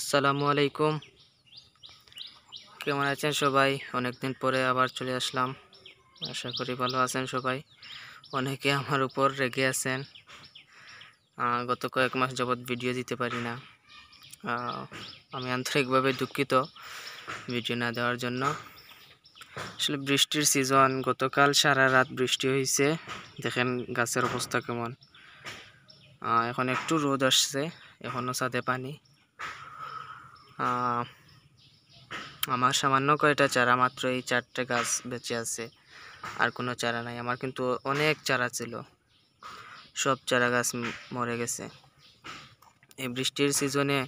আসসালামু আলাইকুম কেমন আছেন সবাই অনেকদিন পরে আবার চলে আসলাম আশা করি ভালো আছেন সবাই অনেকে আমার উপর রেগে আছেন গত কয়েক মাস যাবৎ ভিডিও দিতে পারি না আমি আন্তরিকভাবে দুঃখিত ভিডিও না দেওয়ার জন্য আসলে বৃষ্টির সিজন গতকাল সারা রাত বৃষ্টি হয়েছে দেখেন গাছের অবস্থা কেমন এখন একটু রোদ আসছে এখনও ছাদে পানি আমার সামান্য কয়টা চারা মাত্র এই চারটে গাছ বেঁচে আছে আর কোনো চারা নাই আমার কিন্তু অনেক চারা ছিল সব চারা গাছ মরে গেছে এই বৃষ্টির সিজনে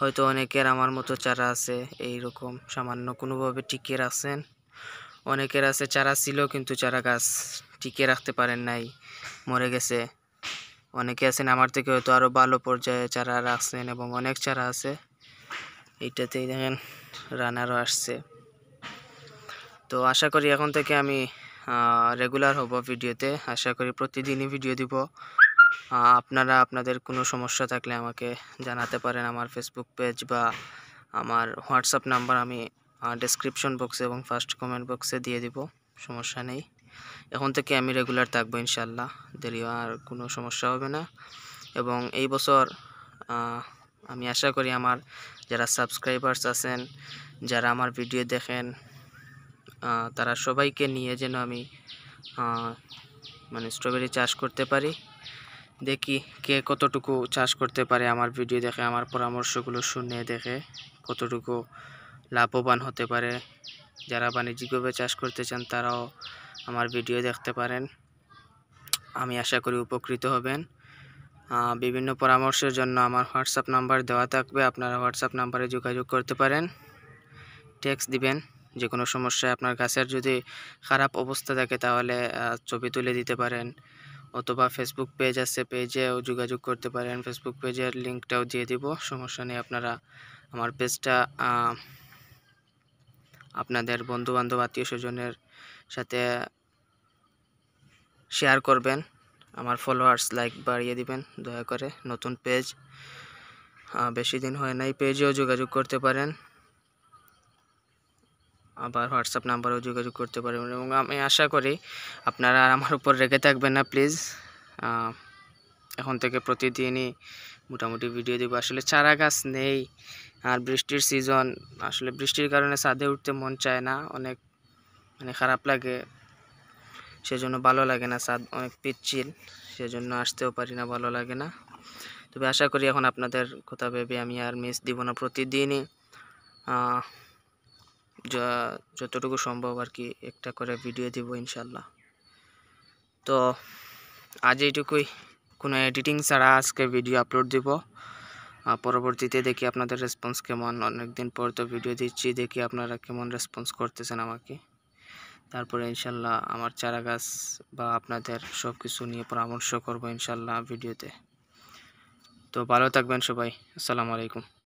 হয়তো অনেকের আমার মতো চারা আছে এই রকম সামান্য কোনোভাবে টিকে রাখছেন অনেকের আছে চারা ছিল কিন্তু চারা গাছ টিকে রাখতে পারেন নাই মরে গেছে অনেকে আছেন আমার থেকে হয়তো আরও ভালো পর্যায়ে চারা রাখছেন এবং অনেক চারা আছে এইটাতেই দেখেন রানারও আসছে তো আশা করি এখন থেকে আমি রেগুলার হব ভিডিওতে আশা করি প্রতিদিনই ভিডিও দিব আপনারা আপনাদের কোনো সমস্যা থাকলে আমাকে জানাতে পারেন আমার ফেসবুক পেজ বা আমার হোয়াটসঅ্যাপ নাম্বার আমি ডেসক্রিপশন বক্সে এবং ফার্স্ট কমেন্ট বক্সে দিয়ে দিব সমস্যা নেই এখন থেকে আমি রেগুলার থাকবো ইনশাল্লাহ দেরি আর কোনো সমস্যা হবে না এবং এই বছর আমি আশা করি আমার যারা সাবস্ক্রাইবার্স আছেন যারা আমার ভিডিও দেখেন তারা সবাইকে নিয়ে যেন আমি মানে স্ট্রবেরি চাষ করতে পারি দেখি কে কতটুকু চাষ করতে পারে আমার ভিডিও দেখে আমার পরামর্শগুলো শুনে দেখে কতটুকু লাভবান হতে পারে যারা বাণিজ্যিকভাবে চাষ করতে চান তারাও আমার ভিডিও দেখতে পারেন আমি আশা করি উপকৃত হবেন বিভিন্ন পরামর্শের জন্য আমার হোয়াটসঅ্যাপ নাম্বার দেওয়া থাকবে আপনারা হোয়াটসঅ্যাপ নাম্বারে যোগাযোগ করতে পারেন টেক্স দিবেন যে কোনো সমস্যায় আপনার গাছের যদি খারাপ অবস্থা থাকে তাহলে ছবি তুলে দিতে পারেন অথবা ফেসবুক পেজ আছে পেজেও যোগাযোগ করতে পারেন ফেসবুক পেজের লিঙ্কটাও দিয়ে দিব সমস্যা নেই আপনারা আমার পেজটা আপনাদের বন্ধুবান্ধব আত্মীয় স্বজনের সাথে শেয়ার করবেন আমার ফলোয়ার্স লাইক বাড়িয়ে দিবেন দয়া করে নতুন পেজ বেশি দিন হয় নাই পেজেও যোগাযোগ করতে পারেন আবার হোয়াটসঅ্যাপ নাম্বারেও যোগাযোগ করতে পারবেন এবং আমি আশা করি আপনারা আমার উপর রেখে থাকবেন না প্লিজ এখন থেকে প্রতিদিনই মোটামুটি ভিডিও দেবো আসলে চারা গাছ নেই আর বৃষ্টির সিজন আসলে বৃষ্টির কারণে ছাদে উঠতে মন চায় না অনেক মানে খারাপ লাগে সেজন্য ভালো লাগে না স্বাদ অনেক পিচ্ছিল সেজন্য আসতেও পারি না ভালো লাগে না তবে আশা করি এখন আপনাদের কথা ভেবে আমি আর মিস দিব না প্রতিদিনই যতটুকু সম্ভব আর কি একটা করে ভিডিও দিব ইনশাল্লাহ তো আজ এইটুকুই কোনো এডিটিং ছাড়া আজকে ভিডিও আপলোড দিব পরবর্তীতে দেখি আপনাদের রেসপন্স কেমন অনেকদিন পর তো ভিডিও দিচ্ছি দেখি আপনারা কেমন রেসপন্স করতেছেন আমাকে তারপরে ইনশাল্লাহ আমার চারা গাছ বা আপনাদের সব কিছু নিয়ে পরামর্শ করবো ইনশাল্লাহ ভিডিওতে তো ভালো থাকবেন সবাই আসসালামু আলাইকুম